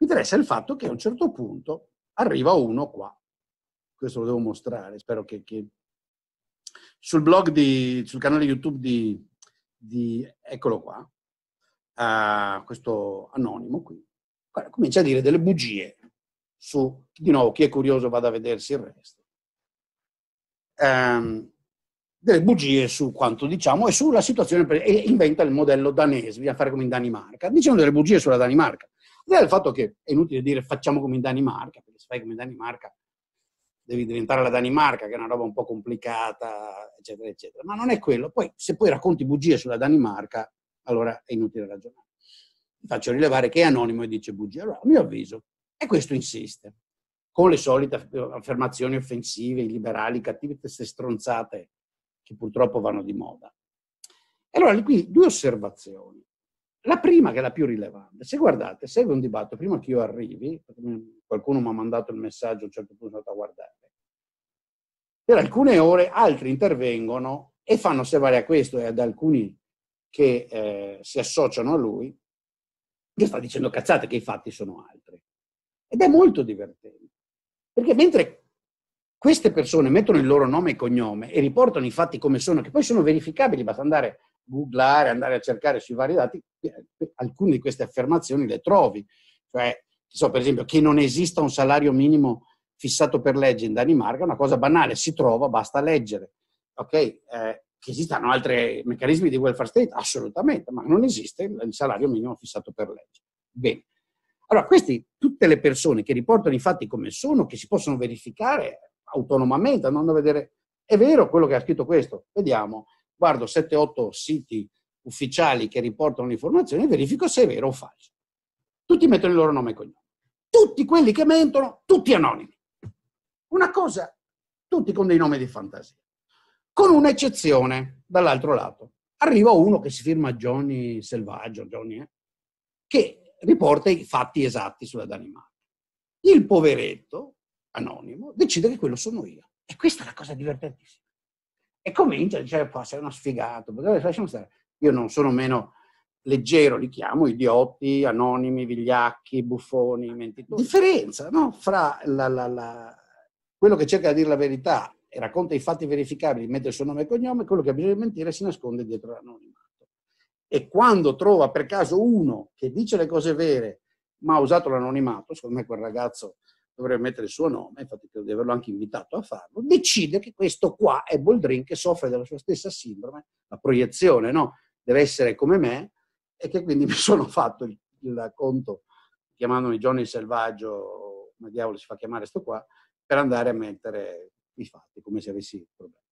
Mi interessa il fatto che a un certo punto arriva uno qua. Questo lo devo mostrare, spero che... che... Sul blog, di, sul canale YouTube di, di eccolo qua, uh, questo anonimo qui, Guarda, comincia a dire delle bugie su, di nuovo, chi è curioso vada a vedersi il resto. Um, delle bugie su quanto diciamo e sulla situazione, e inventa il modello danese, bisogna fare come in Danimarca, dicendo delle bugie sulla Danimarca. Al del fatto che è inutile dire facciamo come in Danimarca, perché se fai come in Danimarca devi diventare la Danimarca, che è una roba un po' complicata, eccetera, eccetera. Ma non è quello. Poi se poi racconti bugie sulla Danimarca, allora è inutile ragionare. faccio rilevare che è anonimo e dice bugie. Allora, a mio avviso, e questo insiste, con le solite affermazioni offensive, i liberali, cattive, cattivi, queste stronzate che purtroppo vanno di moda. E allora qui due osservazioni. La prima, che è la più rilevante, se guardate, segue un dibattito, prima che io arrivi, qualcuno mi ha mandato il messaggio a un certo punto, sono andato a guardare, per alcune ore altri intervengono e fanno osservare a questo e ad alcuni che eh, si associano a lui, che sta dicendo cazzate che i fatti sono altri. Ed è molto divertente, perché mentre queste persone mettono il loro nome e cognome e riportano i fatti come sono, che poi sono verificabili, basta andare googlare, andare a cercare sui vari dati, eh, alcune di queste affermazioni le trovi. Cioè, so, per esempio, che non esista un salario minimo fissato per legge in Danimarca è una cosa banale, si trova, basta leggere. Ok? Eh, che esistano altri meccanismi di welfare state? Assolutamente, ma non esiste il salario minimo fissato per legge. Bene. Allora, queste, tutte le persone che riportano i fatti come sono, che si possono verificare autonomamente, andando a vedere, è vero quello che ha scritto questo, vediamo, guardo 7-8 siti ufficiali che riportano le informazioni e verifico se è vero o falso. Tutti mettono il loro nome e cognome. Tutti quelli che mentono, tutti anonimi. Una cosa, tutti con dei nomi di fantasia. Con un'eccezione dall'altro lato. Arriva uno che si firma Johnny Selvaggio, Johnny, eh, che riporta i fatti esatti sulla Danimarca. Il poveretto, anonimo, decide che quello sono io. E questa è la cosa divertentissima e comincia a dire, poi sei uno sfigato, stare. Io non sono meno leggero, li chiamo idioti, anonimi, vigliacchi, buffoni, mentitori. Differenza no? fra la, la, la, quello che cerca di dire la verità e racconta i fatti verificabili, mette il suo nome e cognome, quello che ha bisogno di mentire si nasconde dietro l'anonimato. E quando trova per caso uno che dice le cose vere, ma ha usato l'anonimato, secondo me quel ragazzo dovrebbe mettere il suo nome, infatti credo di averlo anche invitato a farlo, decide che questo qua è Boldrin che soffre della sua stessa sindrome, la proiezione, no? Deve essere come me e che quindi mi sono fatto il, il conto chiamandomi Johnny Selvaggio, come diavolo si fa chiamare sto qua, per andare a mettere i fatti, come se avessi problemi.